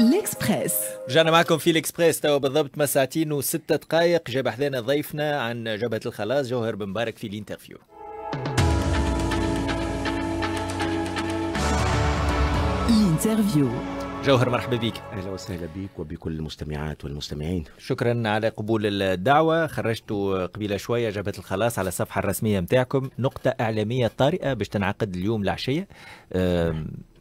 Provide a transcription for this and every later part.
الاكسبريس رجعنا معكم في الاكسبريس توا بالضبط مساعتين وستة دقائق جاب حذانا ضيفنا عن جبهة الخلاص جوهر بن مبارك في الانترفيو الانترفيو جوهر مرحبا بك اهلا وسهلا بك وبكل المستمعات والمستمعين شكرا على قبول الدعوه خرجت قبيله شويه جبهه الخلاص على الصفحه الرسميه نتاعكم نقطه اعلاميه طارئه باش تنعقد اليوم العشيه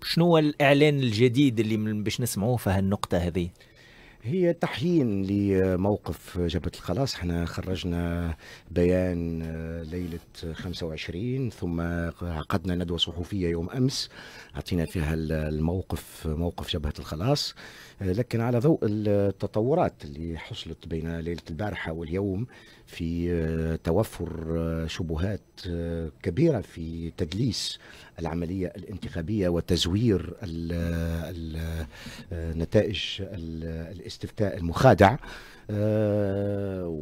شنو الاعلان الجديد اللي باش نسمعوه في هالنقطه هذه هي تحيين لموقف جبهة الخلاص احنا خرجنا بيان آه، ليلة 25 ثم عقدنا ندوة صحفية يوم أمس أعطينا فيها الموقف موقف جبهة الخلاص لكن على ضوء التطورات اللي حصلت بين ليله البارحه واليوم في آه، توفر آه، شبهات آه، كبيره في تدليس العمليه الانتخابيه وتزوير ال ال نتائج الاستفتاء المخادع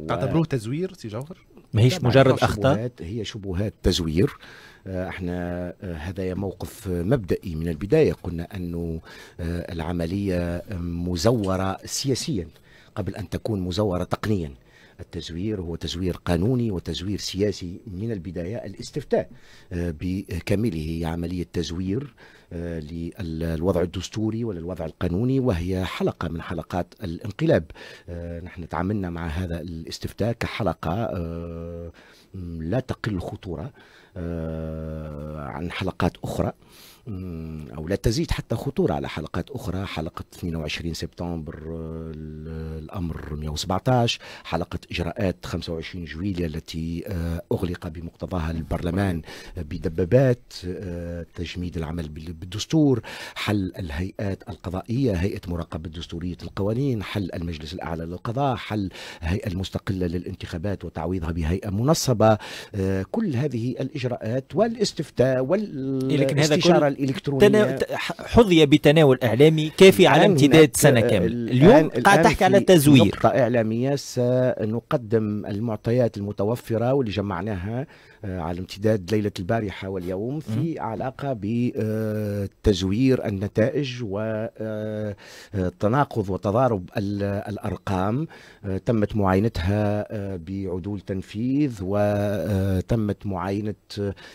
تعتبروه تزوير سي جوهر؟ ماهيش مجرد اخطاء هي شبهات تزوير آه، احنا آه، هذا موقف مبدئي من البدايه قلنا انه آه، العمليه مزوره سياسيا قبل ان تكون مزوره تقنيا التزوير هو تزوير قانوني وتزوير سياسي من البداية الاستفتاء آه، بكامله عملية تزوير آه، للوضع الدستوري وللوضع القانوني وهي حلقة من حلقات الانقلاب آه، نحن تعاملنا مع هذا الاستفتاء كحلقة لا تقل خطورة عن حلقات أخرى أو لا تزيد حتى خطورة على حلقات أخرى حلقة 22 سبتمبر الأمر 117 حلقة إجراءات 25 جويلية التي آه، أغلق بمقتضاها البرلمان بدبابات آه، تجميد العمل بالدستور حل الهيئات القضائية هيئة مراقبة دستورية القوانين حل المجلس الأعلى للقضاء حل الهيئة المستقلة للانتخابات وتعويضها بهيئة منصبة آه، كل هذه الإجراءات والاستفتاء إيه، والاستشارة الالكترونيه حظي بتناول اعلامي كافي على امتداد سنه كامله اليوم قاعد تحكي على تزوير نقطه اعلاميه سنقدم المعطيات المتوفره واللي جمعناها آه، على امتداد ليلة البارحة واليوم في علاقة بتزوير النتائج والتناقض آه، آه، وتضارب الأرقام تمت معاينتها بعدول تنفيذ وتمت معاينة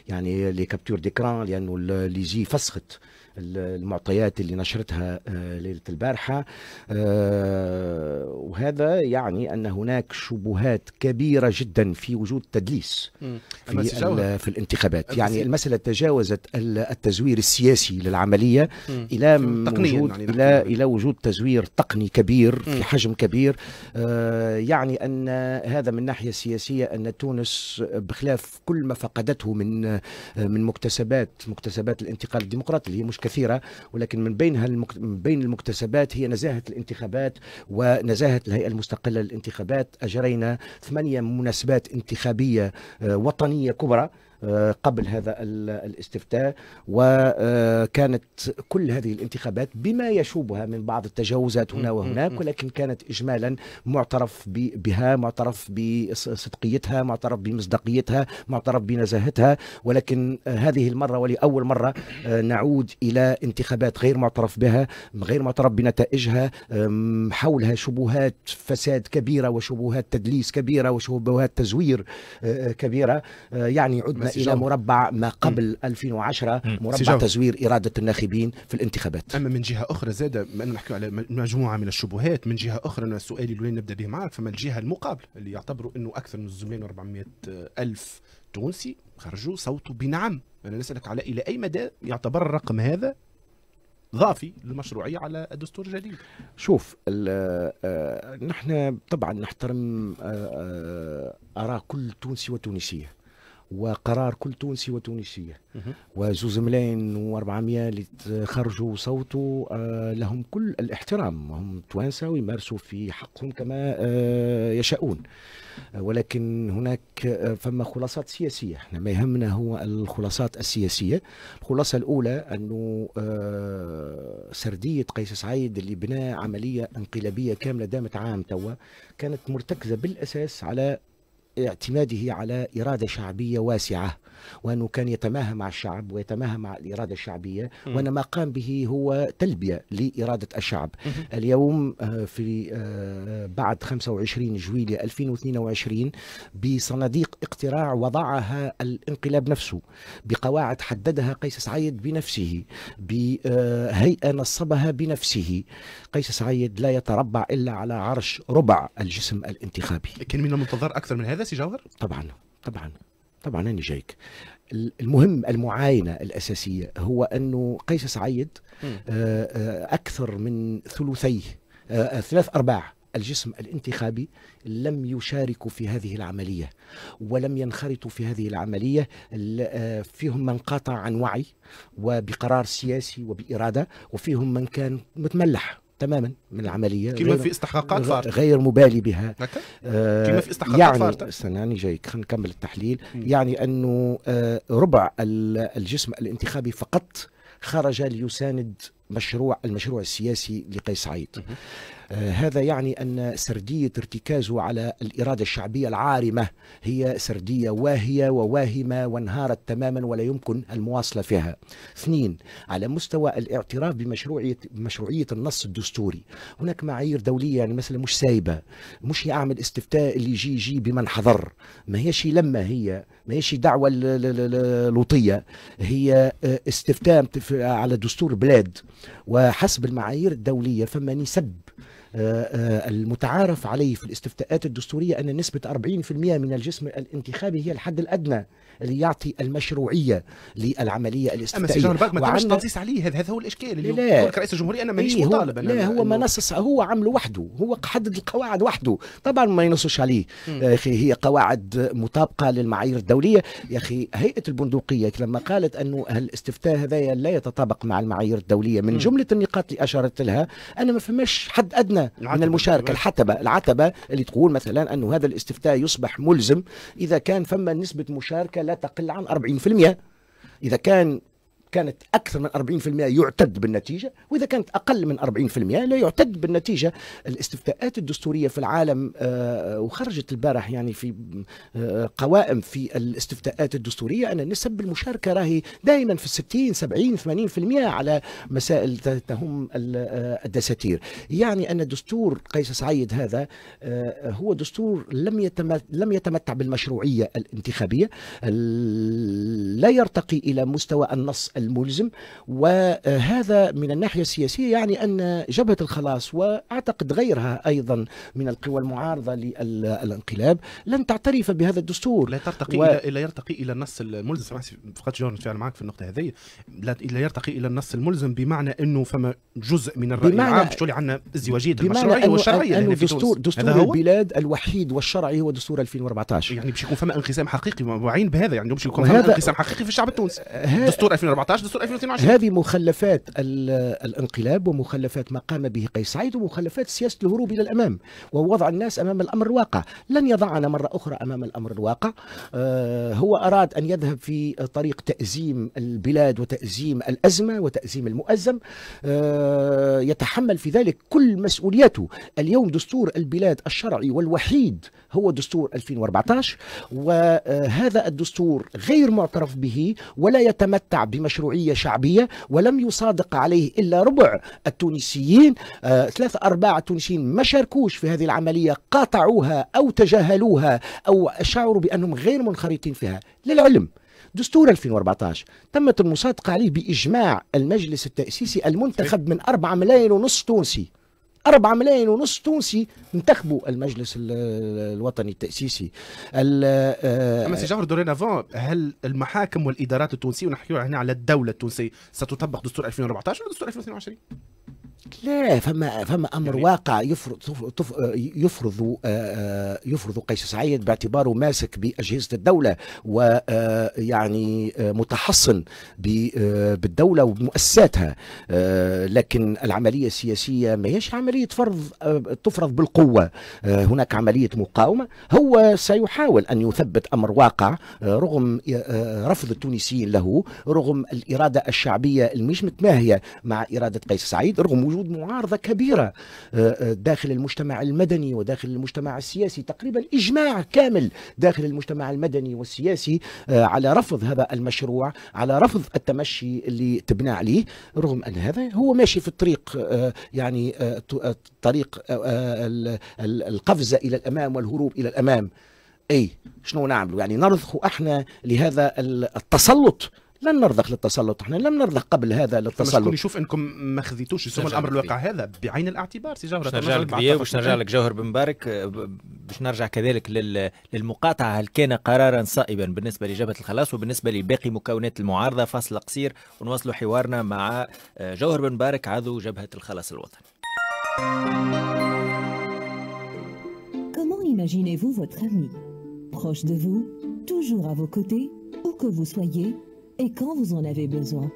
يعني لكابتور ديكران لأنه ليجي فسخت المعطيات اللي نشرتها آه، ليله البارحه آه، وهذا يعني ان هناك شبهات كبيره جدا في وجود تدليس في, في الانتخابات يعني المساله تجاوزت التزوير السياسي للعمليه الى وجود يعني الى الى وجود تزوير تقني كبير في حجم كبير آه، يعني ان هذا من ناحيه سياسيه ان تونس بخلاف كل ما فقدته من من مكتسبات مكتسبات الانتقال الديمقراطي اللي هي مشكلة كثيرة ولكن من بينها المكت... من بين المكتسبات هي نزاهة الانتخابات ونزاهة الهيئة المستقلة للانتخابات أجرينا ثمانية مناسبات انتخابية آه، وطنية كبرى آه، قبل هذا الاستفتاء وكانت كل هذه الانتخابات بما يشوبها من بعض التجاوزات هنا وهناك ولكن كانت إجمالا معترف بها معترف بصدقيتها معترف بمصداقيتها معترف بنزاهتها ولكن هذه المرة ولأول مرة آه، نعود إلى انتخابات غير معترف بها غير معترف بنتائجها حولها شبهات فساد كبيرة وشبهات تدليس كبيرة وشبهات تزوير آه، كبيرة يعني عدنا الى مربع ما قبل م. 2010 مربع سجاور. تزوير اراده الناخبين في الانتخابات اما من جهه اخرى زاده ما نحكي على مجموعه من الشبهات من جهه اخرى انا سؤالي اللي نبدا به معك فما الجهه المقابله اللي يعتبروا انه اكثر من الزملائنا 400 الف تونسي خرجوا صوتوا بنعم انا نسالك على الى اي مدى يعتبر الرقم هذا ضافي للمشروعيه على الدستور الجديد. شوف آه، نحن طبعا نحترم آه، آه، اراء كل تونسي وتونسيه. وقرار كل تونسي وتونسيه وزوز ملايين و400 اللي خرجوا وصوتوا آه، لهم كل الاحترام هم توانسه ويمارسوا في حقهم كما آه، يشاؤون آه، ولكن هناك فما خلاصات سياسيه احنا ما يهمنا هو الخلاصات السياسيه الخلاصه الاولى انه سرديه قيس سعيد اللي بناء عمليه انقلابيه كامله دامت عام توا كانت مرتكزه بالاساس على اعتماده على إرادة شعبية واسعة وأنه كان يتماهى مع الشعب ويتماهى مع الإرادة الشعبية وأن ما قام به هو تلبية لإرادة الشعب اليوم آه، في آه، بعد 25 جويلية 2022 بصناديق اقتراع وضعها الانقلاب نفسه بقواعد حددها قيس سعيد بنفسه بهيئة آه، نصبها بنفسه قيس سعيد لا يتربع إلا على عرش ربع الجسم الانتخابي لكن من المنتظر أكثر من هذا سي جوهر؟ طبعا طبعا طبعا انا جايك المهم المعاينة الأساسية هو أنه قيس سعيد آه، آه، أكثر من ثلثيه آه، ثلاث أرباع الجسم الانتخابي لم يشاركوا في هذه العملية ولم ينخرطوا في هذه العملية فيهم من قاطع عن وعي وبقرار سياسي وبإرادة وفيهم من كان متملح تماما من العمليه كما في استحقاقات فار غير مبالي بها آه كما في آه، استحقاقات يعني فارتة. يعني جايك خلينا نكمل التحليل م. يعني انه آه ربع الجسم الانتخابي فقط خرج ليساند مشروع المشروع السياسي لقيس سعيد آه هذا يعني أن سردية ارتكازه على الإرادة الشعبية العارمة هي سردية واهية وواهمة وانهارت تماما ولا يمكن المواصلة فيها اثنين على مستوى الاعتراف بمشروعية مشروعية النص الدستوري هناك معايير دولية يعني مثلا مش سايبة مش أعمل استفتاء اللي يجي يجي بمن حضر ما هيش لما هي ما هيش دعوة لوطية هي آه، استفتاء على دستور بلاد وحسب المعايير الدولية فما نسب آه، آه، المتعارف عليه في الاستفتاءات الدستورية أن نسبة 40% من الجسم الانتخابي هي الحد الأدنى اللي يعطي المشروعية للعملية الاستفتائية أما ما تمش تنصيص عليه هذا هو الإشكال اللي لا رئيس الجمهورية أنا ماليش إيه مطالب أنا لا هو ما نصص هو عمله وحده هو حدد القواعد وحده طبعا ما ينصش عليه يا آه، أخي هي قواعد مطابقة للمعايير الدولية يا أخي هيئة البندقية لما قالت أنه الاستفتاء هذا لا يتطابق مع المعايير الدولية من جملة النقاط اللي أشارت لها أنا ما فماش حد أدنى من المشاركة العتبة العتبة اللي تقول مثلا أنه هذا الاستفتاء يصبح ملزم إذا كان فما نسبة مشاركة لا تقل عن 40% إذا كان كانت أكثر من 40% يعتد بالنتيجة وإذا كانت أقل من 40% لا يعتد بالنتيجة الاستفتاءات الدستورية في العالم آه، وخرجت البارح يعني في آه، قوائم في الاستفتاءات الدستورية أن نسب المشاركة راهي دائما في 60 70 80% على مسائل تهم آه، الدساتير يعني أن دستور قيس سعيد هذا هو دستور لم لم يتمتع بالمشروعية الانتخابية لا يرتقي إلى مستوى النص الملزم وهذا من الناحية السياسية يعني أن جبهة الخلاص وأعتقد غيرها أيضا من القوى المعارضة للانقلاب لن تعترف بهذا الدستور لا ترتقي و... إلى يرتقي إلى النص الملزم سمعت فقط جون فعلا معك في النقطة هذه لا يرتقي إلى النص الملزم بمعنى أنه فما جزء من الرأي بمعنى... العام تولي عندنا ازدواجية المشروعية والشرعية أنه دستور, دستور البلاد الوحيد والشرعي هو دستور 2014 يعني باش يكون فما انقسام حقيقي وعين بهذا يعني باش يكون فما انقسام حقيقي في الشعب التونسي دستور 2014 13 دستور 2022 هذه مخلفات الانقلاب ومخلفات ما قام به قيس سعيد ومخلفات سياسه الهروب الى الامام ووضع الناس امام الامر الواقع لن يضعنا مره اخرى امام الامر الواقع آه، هو اراد ان يذهب في طريق تازيم البلاد وتازيم الازمه وتازيم المؤزم آه، يتحمل في ذلك كل مسؤوليته اليوم دستور البلاد الشرعي والوحيد هو دستور 2014 وهذا الدستور غير معترف به ولا يتمتع بمشروع مشروعية شعبية ولم يصادق عليه إلا ربع التونسيين آه، ثلاثة أرباع التونسيين ما شاركوش في هذه العملية قاطعوها أو تجاهلوها أو شعروا بأنهم غير منخرطين فيها للعلم دستور 2014 تمت المصادقة عليه بإجماع المجلس التأسيسي المنتخب من 4 ملايين ونصف تونسي أربعة ملايين ونص تونسي انتخبوا المجلس الوطني التأسيسي آه، أما سي جعفر دورين أفون هل المحاكم والإدارات التونسية ونحكيو هنا على الدولة التونسية ستطبق دستور 2014 ولا دستور 2022 لا فما فما امر يعني واقع يفرض يفرض آه، آه، يفرض قيس سعيد باعتباره ماسك باجهزه الدوله ويعني آه، متحصن بالدوله ومؤسساتها لكن العمليه السياسيه ما هيش عمليه فرض تفرض بالقوه هناك عمليه مقاومه هو سيحاول ان يثبت امر واقع رغم رفض التونسيين له رغم الاراده الشعبيه المش متماهيه مع اراده قيس سعيد رغم وجود معارضه كبيره آه، آه، داخل المجتمع المدني وداخل المجتمع السياسي تقريبا اجماع كامل داخل المجتمع المدني والسياسي آه، على رفض هذا المشروع على رفض التمشي اللي تبنى عليه رغم ان هذا هو ماشي في الطريق يعني طريق القفزه الى الامام والهروب الى الامام اي شنو نعملوا يعني نرضخ احنا لهذا التسلط لن نرضخ للتسلط احنا لم نرضخ قبل هذا للتسلط يشوف انكم ما خذيتوش انتم الامر الواقع هذا بعين الاعتبار سي جوهر نرجع لك باش نرجع لك جوهر بن مبارك باش نرجع كذلك للمقاطعه هل كان قرارا صائبا بالنسبه لجبهه الخلاص وبالنسبه لباقي مكونات المعارضه فاصل قصير ونواصل حوارنا مع آه، جوهر بن مبارك عضو جبهه الخلاص الوطني Comment imaginez-vous votre ami Proche de vous, toujours à vos côtés, où que vous soyez, et quand vous en avez besoin.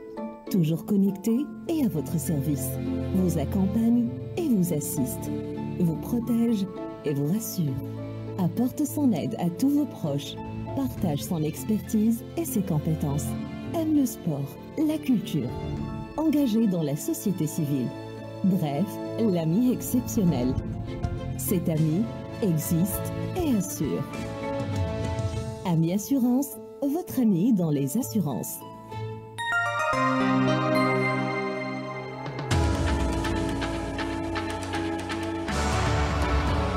Toujours connecté et à votre service. Vous accompagne et vous assiste. Vous protège et vous rassure. Apporte son aide à tous vos proches. Partage son expertise et ses compétences. Aime le sport, la culture. Engagé dans la société civile. Bref, l'ami exceptionnel. Cet ami existe et assure. Ami Assurance votre ami dans les assurances.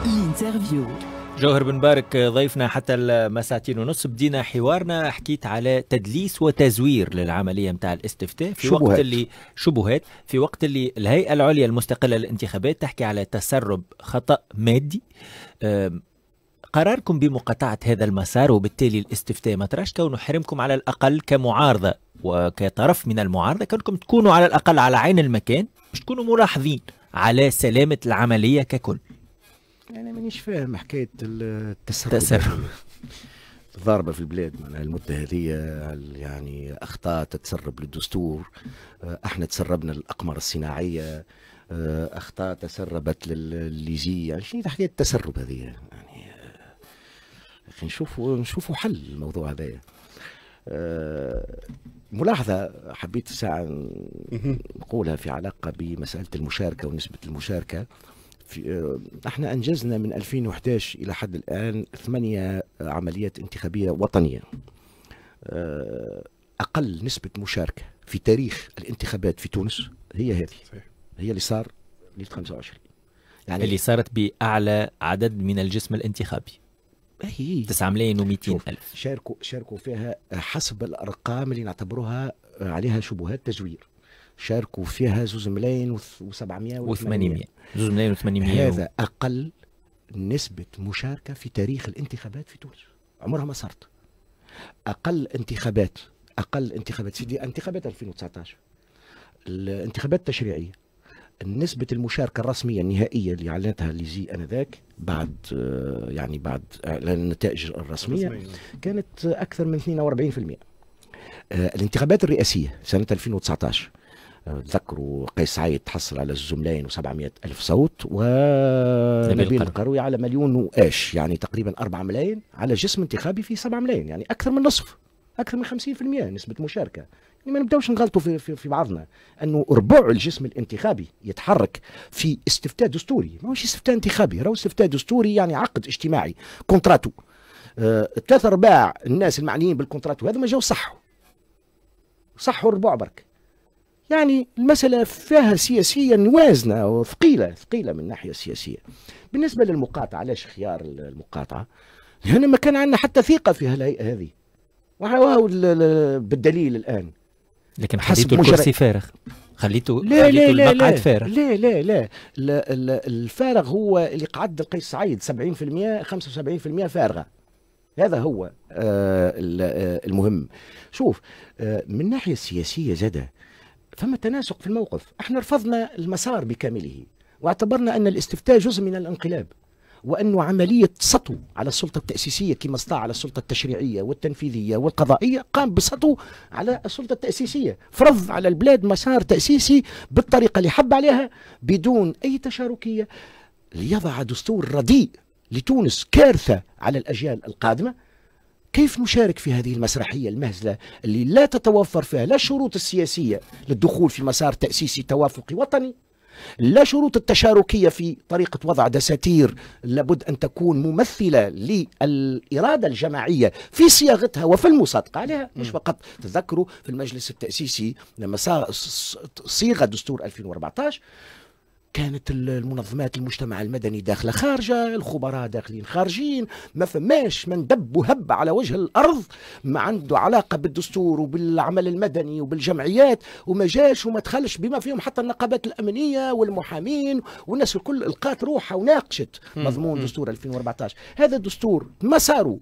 L'interview. جوهر بن بارك ضيفنا حتى المساتين ونص بدينا حوارنا حكيت على تدليس وتزوير للعملية متاع الاستفتاء في شبهات. وقت اللي شبهات في وقت اللي الهيئة العليا المستقلة للانتخابات تحكي على تسرب خطأ مادي قراركم بمقاطعة هذا المسار وبالتالي الاستفتاء ما تراش كونه حرمكم على الأقل كمعارضة وكطرف من المعارضة كونكم تكونوا على الأقل على عين المكان مش تكونوا ملاحظين على سلامة العملية ككل أنا مانيش فاهم حكاية التسرب التسرب ضاربة في البلاد معناها المدة هذه يعني أخطاء تتسرب للدستور آه، احنا تسربنا للأقمار الصناعية آه، اخطاء تسربت للليزي يعني شنو حكايه التسرب هذه اخي نشوفوا نشوفوا حل الموضوع هذا آه، ملاحظة حبيت ساعة نقولها في علاقة بمسألة المشاركة ونسبة المشاركة في احنا آه، انجزنا من 2011 الى حد الان ثمانية عمليات انتخابية وطنية آه، اقل نسبة مشاركة في تاريخ الانتخابات في تونس هي هذه هي اللي صار ليلة 25 يعني اللي صارت باعلى عدد من الجسم الانتخابي 9 ملايين و200 الف شاركوا شاركوا فيها حسب الارقام اللي نعتبروها آه، عليها شبهات تزوير شاركوا فيها زوز ملايين و700 و800 زوز ملايين و800 هذا اقل نسبه مشاركه في تاريخ الانتخابات في تونس عمرها ما صارت اقل انتخابات اقل انتخابات سيدي انتخابات 2019 الانتخابات التشريعيه نسبة المشاركة الرسمية النهائية اللي أعلنتها ليزي أنذاك بعد آه، يعني بعد إعلان النتائج الرسمية كانت أكثر من 42% آه، الانتخابات الرئاسية سنة 2019 تذكروا آه، قيس سعيد تحصل على الزملين و700 ألف صوت ونبيل القروي على مليون وآش يعني تقريبا 4 ملايين على جسم انتخابي في 7 ملايين يعني أكثر من نصف أكثر من 50% نسبة مشاركة ما نبداوش نغلطوا في, في, في بعضنا انه ربع الجسم الانتخابي يتحرك في استفتاء دستوري ماهوش استفتاء انتخابي راهو استفتاء دستوري يعني عقد اجتماعي كونتراتو آه، ارباع الناس المعنيين بالكونتراتو هذا ما جاو صحوا صحوا ربع برك يعني المسألة فيها سياسيا وازنة وثقيلة ثقيلة من الناحية السياسية بالنسبة للمقاطعة علاش خيار المقاطعة لأن ما كان عندنا حتى ثقة في الهيئة هذه وهو بالدليل الآن لكن حسب الكرسي فارغ خليته لا لا لا لا فارغ لا لا لا, لا, لا الفارغ هو اللي قعد القيس سعيد 70% 75% فارغه هذا هو آه،, آه المهم شوف آه من الناحيه السياسيه زاد فما تناسق في الموقف احنا رفضنا المسار بكامله واعتبرنا ان الاستفتاء جزء من الانقلاب وأن عملية سطو على السلطة التأسيسية كما استطاع على السلطة التشريعية والتنفيذية والقضائية قام بسطو على السلطة التأسيسية فرض على البلاد مسار تأسيسي بالطريقة اللي حب عليها بدون أي تشاركية ليضع دستور رديء لتونس كارثة على الأجيال القادمة كيف نشارك في هذه المسرحية المهزلة اللي لا تتوفر فيها لا الشروط السياسية للدخول في مسار تأسيسي توافقي وطني لا شروط التشاركية في طريقة وضع دساتير لابد أن تكون ممثلة للإرادة الجماعية في صياغتها وفي المصادقة عليها مش فقط تذكروا في المجلس التأسيسي لما صيغ دستور 2014 كانت المنظمات المجتمع المدني داخله خارجه الخبراء داخلين خارجين ما فماش من دب وهب على وجه الارض ما عنده علاقه بالدستور وبالعمل المدني وبالجمعيات وما جاش وما دخلش بما فيهم حتى النقابات الامنيه والمحامين والناس الكل القات روحها وناقشت مضمون دستور 2014 هذا الدستور مساره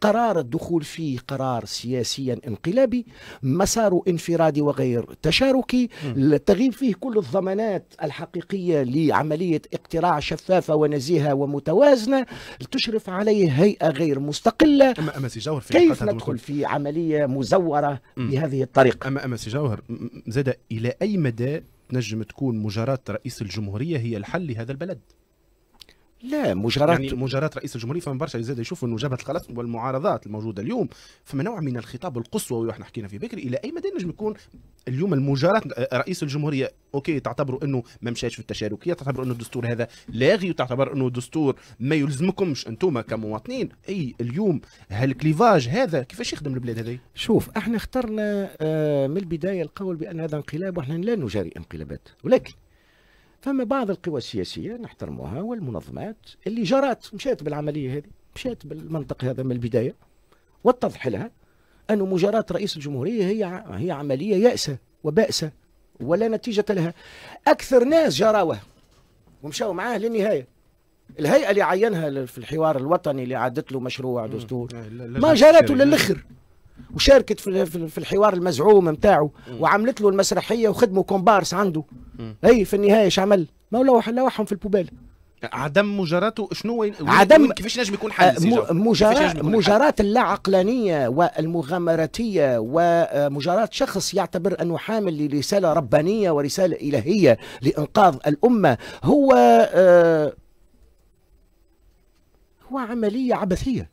قرار الدخول فيه قرار سياسيا انقلابي مساره انفرادي وغير تشاركي تغيب فيه كل الضمانات الحقيقية لعملية اقتراع شفافة ونزيهة ومتوازنة تشرف عليه هيئة غير مستقلة أما سي جوهر في كيف ندخل في عملية مزورة بهذه الطريقة أما أما سي جوهر زاد إلى أي مدى تنجم تكون مجاراة رئيس الجمهورية هي الحل لهذا البلد لا مجاراة يعني مجاراة رئيس الجمهوريه فما برشا زاد يشوفوا انه جبهه الخلاص والمعارضات الموجوده اليوم فما نوع من الخطاب القصوى واحنا حكينا في بكري الى اي مدى نجم يكون اليوم المجاراة رئيس الجمهوريه اوكي تعتبروا انه ما مشاش في التشاركيه تعتبروا انه الدستور هذا لاغي وتعتبر انه الدستور ما يلزمكمش انتم كمواطنين اي اليوم هالكليفاج هذا كيفاش يخدم البلاد هذه شوف احنا اخترنا آه، من البدايه القول بان هذا انقلاب واحنا لا نجاري انقلابات ولكن فما بعض القوى السياسية نحترموها والمنظمات اللي جرات مشات بالعملية هذه مشات بالمنطق هذا من البداية واتضح لها أن مجاراة رئيس الجمهورية هي هي عملية يأسة وبأسة ولا نتيجة لها أكثر ناس جراوه ومشاو معاه للنهاية الهيئة اللي عينها في الحوار الوطني اللي عدت له مشروع دستور ما جراته للآخر وشاركت في الحوار المزعوم نتاعو وعملت له المسرحيه وخدموا كومبارس عنده اي في النهايه ايش عمل؟ ما هو لوح لوحهم في البوبال عدم مجاراته شنو عدم كيفاش نجم يكون آه، حل مجارات اللاعقلانيه والمغامراتيه ومجارات شخص يعتبر انه حامل لرساله ربانيه ورساله الهيه لانقاذ الامه هو آه هو عمليه عبثيه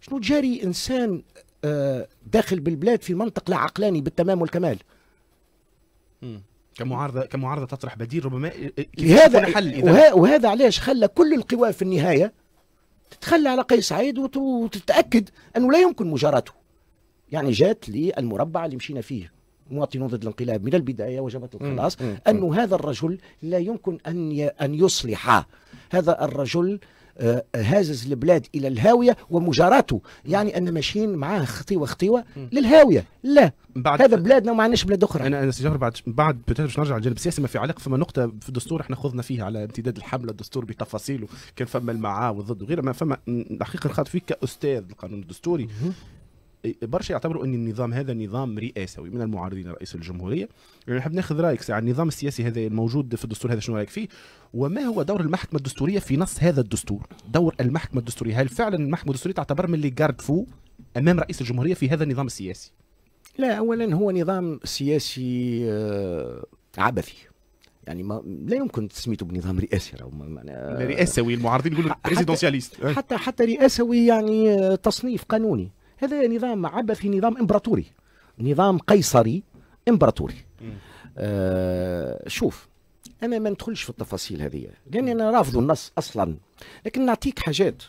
شنو جاري انسان آه داخل بالبلاد في منطق لا عقلاني بالتمام والكمال م. كمعارضه كمعارضه تطرح بديل ربما لهذا إيه، إيه، حل إذا وهذا علاش خلى كل القوى في النهايه تتخلى على قيس سعيد وتتاكد انه لا يمكن مجاراته يعني جات للمربع اللي مشينا فيه مواطنون ضد الانقلاب من البدايه وجبهه الخلاص انه هذا الرجل لا يمكن ان ان يصلح هذا الرجل آه، هازز البلاد الى الهاويه ومجاراته يعني ان ماشيين معاه خطيوه خطيوه للهاويه لا بعد هذا بلادنا وما عندناش بلاد اخرى انا انا سيجار بعد بعد باش نرجع للجانب السياسي ما في علاقه فما نقطه في الدستور احنا خذنا فيها على امتداد الحمله الدستور بتفاصيله كان فما المعاه والضد وغيره ما فما الحقيقه خاطر فيك كاستاذ القانون الدستوري برشا يعتبروا ان النظام هذا نظام رئاسوي من المعارضين رئيس الجمهوريه يعني نحب ناخذ رايك على النظام السياسي هذا الموجود في الدستور هذا شنو رايك فيه وما هو دور المحكمه الدستوريه في نص هذا الدستور دور المحكمه الدستوريه هل فعلا المحكمه الدستوريه تعتبر من اللي جارد فو امام رئيس الجمهوريه في هذا النظام السياسي لا اولا هو نظام سياسي آه، عبثي يعني ما لا يمكن تسميته بنظام رئاسي رئاسوي المعارضين يقولوا بريزيدونسياليست حتى حتى رئاسوي يعني آه، تصنيف قانوني هذا نظام عبثي نظام امبراطوري نظام قيصري امبراطوري آه شوف انا ما ندخلش في التفاصيل هذه لان انا رافض النص اصلا لكن نعطيك حاجات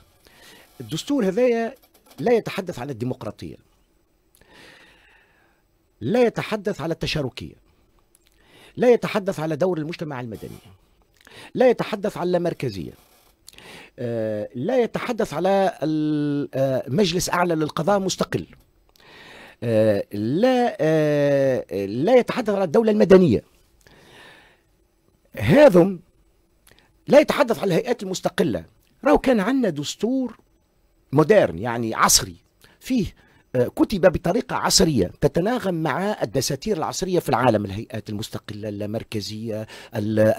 الدستور هذايا لا يتحدث على الديمقراطيه لا يتحدث على التشاركيه لا يتحدث على دور المجتمع المدني لا يتحدث على اللامركزيه آه، لا يتحدث على آه، مجلس أعلى للقضاء مستقل آه، لا لا يتحدث على الدولة المدنية هذم لا يتحدث على الهيئات المستقلة راهو كان عندنا دستور مودرن يعني عصري فيه آه، كتب بطريقة عصرية تتناغم مع الدساتير العصرية في العالم الهيئات المستقلة المركزية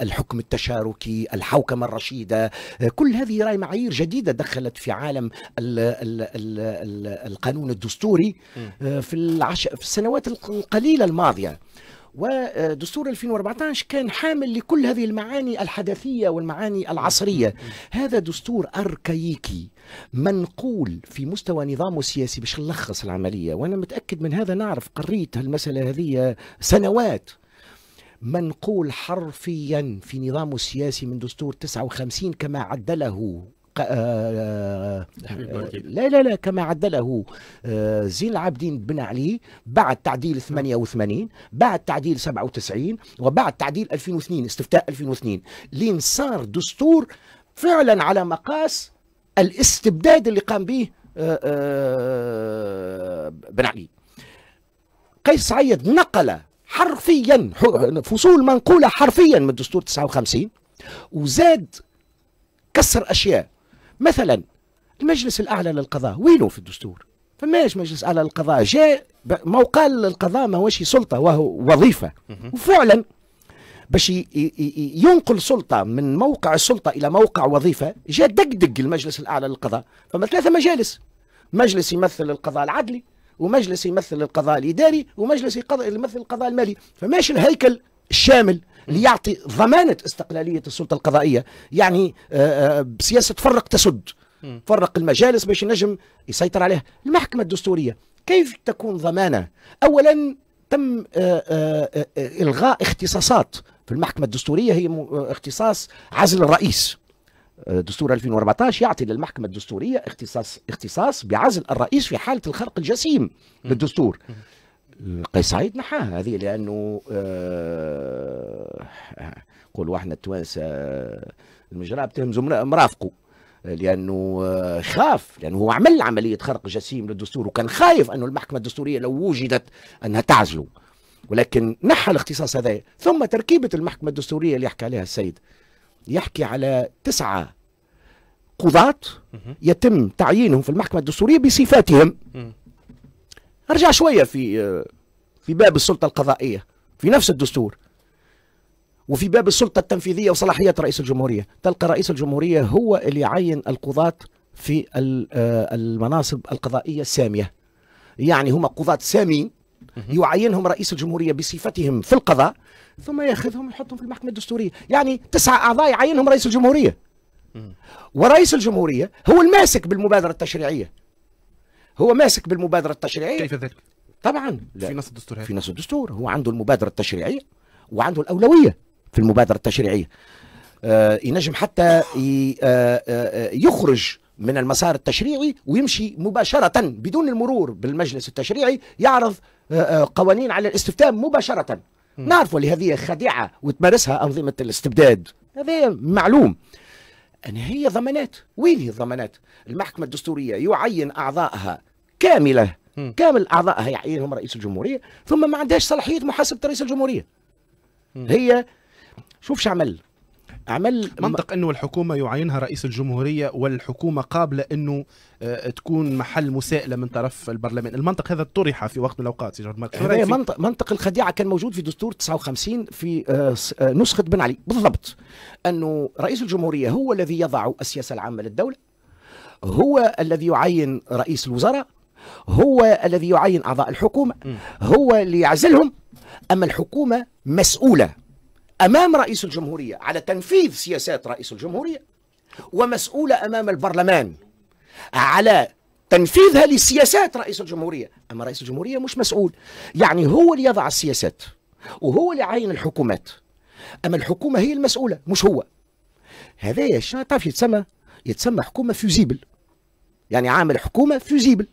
الحكم التشاركي الحوكمة الرشيدة آه، كل هذه رأي معايير جديدة دخلت في عالم الـ الـ الـ الـ القانون الدستوري آه، في, العش... في السنوات القليلة الماضية ودستور 2014 كان حامل لكل هذه المعاني الحدثية والمعاني العصرية هذا دستور أركايكي منقول في مستوى نظامه السياسي باش نلخص العملية وأنا متأكد من هذا نعرف قريت المسألة هذه سنوات منقول حرفيا في نظامه السياسي من دستور 59 كما عدله آه، آه، آه، لا لا لا كما عدله زين العابدين بن علي بعد تعديل 88 نعم. بعد تعديل 97 وبعد تعديل 2002 استفتاء 2002 لين صار دستور فعلا على مقاس الاستبداد اللي قام به بن علي قيس سعيد نقل حرفيا فصول منقوله حرفيا من دستور 59 وزاد كسر اشياء مثلا المجلس الأعلى للقضاء وينه في الدستور فماش مجلس أعلى للقضاء جاء موقع القضاء ما هوش سلطة وهو وظيفة وفعلا باش ينقل سلطة من موقع السلطة إلى موقع وظيفة جاء دقدق المجلس الأعلى للقضاء فما ثلاثة مجالس مجلس يمثل القضاء العدلي ومجلس يمثل القضاء الإداري ومجلس يمثل القضاء المالي فماش الهيكل الشامل ليعطي ضمانة استقلالية السلطة القضائية يعني آه، آه، بسياسة فرق تسد فرق المجالس باش ينجم يسيطر عليها المحكمة الدستورية كيف تكون ضمانة أولا تم آه، إلغاء اختصاصات في المحكمة الدستورية هي اختصاص عزل الرئيس دستور 2014 يعطي للمحكمة الدستورية اختصاص اختصاص بعزل الرئيس في حالة الخرق الجسيم للدستور قيس سعيد نحاها هذه لانه آه قولوا احنا التوانسه آه، المجراب تهمزوا مرافقه لانه آه، خاف لانه هو عمل عمليه خرق جسيم للدستور وكان خايف انه المحكمه الدستوريه لو وجدت انها تعزله ولكن نحى الاختصاص هذا ثم تركيبه المحكمه الدستوريه اللي يحكي عليها السيد يحكي على تسعه قضاة يتم تعيينهم في المحكمة الدستورية بصفاتهم ارجع شويه في في باب السلطه القضائيه في نفس الدستور وفي باب السلطه التنفيذيه وصلاحيات رئيس الجمهوريه تلقى رئيس الجمهوريه هو اللي يعين القضاه في آه، المناصب القضائيه الساميه يعني هم قضاة سامين يعينهم رئيس الجمهورية بصفتهم في القضاء ثم ياخذهم يحطهم في المحكمة الدستورية يعني تسعة أعضاء يعينهم رئيس الجمهورية ورئيس الجمهورية هو الماسك بالمبادرة التشريعية هو ماسك بالمبادره التشريعيه كيف ذلك؟ طبعا لا. في نص الدستور هذا في نص الدستور هو عنده المبادره التشريعيه وعنده الاولويه في المبادره التشريعيه آه ينجم حتى ي... آه آه, آه، يخرج من المسار التشريعي ويمشي مباشرة بدون المرور بالمجلس التشريعي يعرض آه، آه، قوانين على الاستفتاء مباشرة نعرف لهذه خديعة وتمارسها أنظمة الاستبداد هذا معلوم أن هي ضمانات وين هي الضمانات المحكمة الدستورية يعين أعضائها كاملة كامل أعضائها يعينهم رئيس الجمهورية ثم ما عندهاش صلاحية محاسبة رئيس الجمهورية هي شوف شو عمل عمل منطق انه الحكومه يعينها رئيس الجمهوريه والحكومه قابله انه آه، تكون محل مساءله من طرف البرلمان المنطق هذا طرح في وقت من الاوقات هذا منطق منطق الخديعه كان موجود في دستور 59 في آه، آه، نسخه بن علي بالضبط انه رئيس الجمهوريه هو الذي يضع السياسه العامه للدوله هو الذي يعين رئيس الوزراء هو الذي يعين اعضاء الحكومه هو اللي يعزلهم اما الحكومه مسؤوله امام رئيس الجمهوريه على تنفيذ سياسات رئيس الجمهوريه ومسؤوله امام البرلمان على تنفيذها لسياسات رئيس الجمهوريه اما رئيس الجمهوريه مش مسؤول يعني هو اللي يضع السياسات وهو اللي عين الحكومات اما الحكومه هي المسؤوله مش هو هذا شنو تعرف يتسمى يتسمى حكومه فيوزيبل يعني عامل حكومه فيوزيبل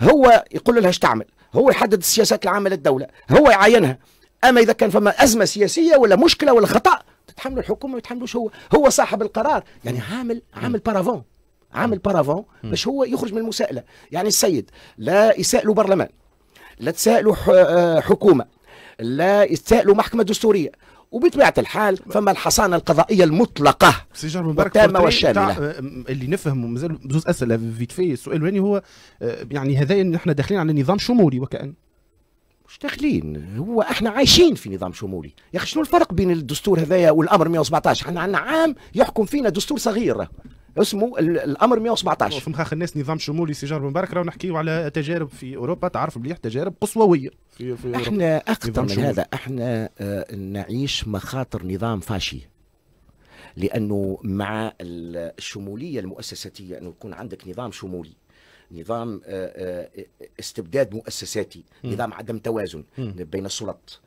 هو يقول لها اش تعمل هو يحدد السياسات العامه للدوله هو يعينها اما اذا كان فما ازمه سياسيه ولا مشكله ولا خطا تتحملوا الحكومه ما يتحملوش هو هو صاحب القرار يعني عامل عامل بارافون عامل بارافون باش هو يخرج من المساءله يعني السيد لا يسائله برلمان لا تسائله آه، حكومه لا يسائله محكمه دستوريه وبطبيعه الحال فما الحصانه القضائيه المطلقه جار والشامله آه، اللي نفهم مازال زوز اسئله فيت في السؤال الثاني هو آه، يعني هذا نحن داخلين على نظام شمولي وكأن مش داخلين هو احنا عايشين في نظام شمولي يا اخي شنو الفرق بين الدستور هذايا والامر 117 احنا عندنا عام يحكم فينا دستور صغير اسمه الامر 117 في مخاخ الناس نظام شمولي سي جار مبارك راهو نحكيو على تجارب في اوروبا تعرف مليح تجارب قصوويه في, في احنا اكثر من هذا احنا آه، نعيش مخاطر نظام فاشي لانه مع الشموليه المؤسساتيه انه يكون عندك نظام شمولي نظام آه، آه، استبداد مؤسساتي نظام عدم توازن بين السلط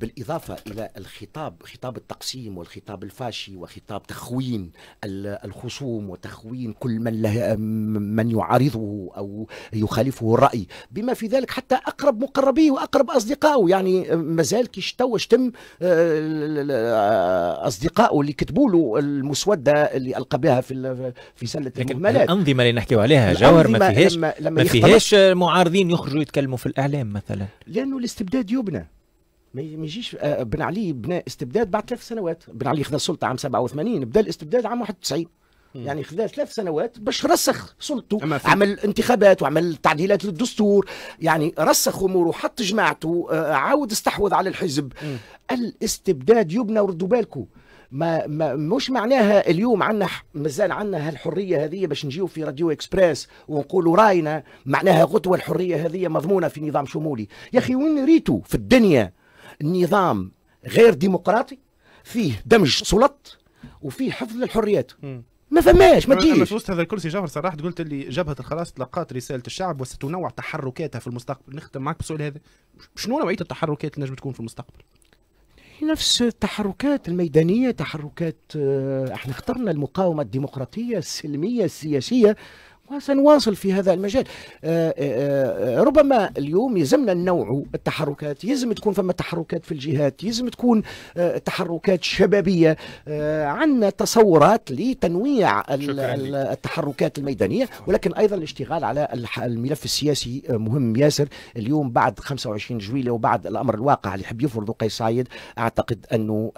بالإضافة إلى الخطاب خطاب التقسيم والخطاب الفاشي وخطاب تخوين الخصوم وتخوين كل من, له من يعارضه أو يخالفه الرأي بما في ذلك حتى أقرب مقربيه وأقرب أصدقائه يعني مازال كي شتو آه، أصدقائه اللي كتبوا له المسودة اللي ألقى بها في في سلة المهملات الأنظمة اللي نحكيو عليها جوهر ما فيهاش لما لما ما فيهاش معارضين يخرجوا يتكلموا في الإعلام مثلا لأنه الاستبداد يبنى ما يجيش آه، بن علي بنى استبداد بعد ثلاث سنوات بن علي خذا السلطه عام 87 بدا الاستبداد عام 91 يعني خلال ثلاث سنوات باش رسخ سلطته عمل انتخابات وعمل تعديلات للدستور يعني رسخ اموره حط جماعته آه، عاود استحوذ على الحزب م. الاستبداد يبنى وردوا بالكم ما, ما مش معناها اليوم عندنا مازال عندنا هالحريه هذه باش نجيو في راديو اكسبريس ونقولوا راينا معناها غدوه الحريه هذه مضمونه في نظام شمولي يا اخي وين ريتو في الدنيا نظام غير ديمقراطي فيه دمج سلط وفيه حفظ للحريات ما فماش ما تجيش في وسط هذا الكرسي جعفر صراحه قلت اللي جبهه الخلاص تلقات رساله الشعب وستنوع تحركاتها في المستقبل نختم معك بالسؤال هذا شنو نوعيه التحركات اللي نجم تكون في المستقبل؟ نفس التحركات الميدانيه تحركات آه، احنا اخترنا المقاومه الديمقراطيه السلميه السياسيه وسنواصل في هذا المجال آآ آه، آآ آه، آه، ربما اليوم يلزمنا ننوع التحركات يلزم تكون فما تحركات في الجهات يلزم تكون تحركات شبابية عندنا تصورات لتنويع التحركات الميدانية ولكن أيضا الاشتغال على الملف السياسي مهم ياسر اليوم بعد 25 جويلية وبعد الأمر الواقع اللي يحب يفرضه قيس سعيد أعتقد أنه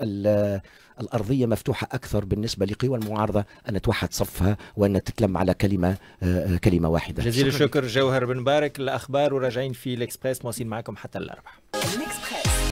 الأرضية مفتوحة أكثر بالنسبة لقوى المعارضة أن توحد صفها وأن تتلم على كلمة آه، كلمة واحدة جزيل الشكر جوهر بن مبارك الأخبار وراجعين في الإكسبريس مواصلين معكم حتى الأربعة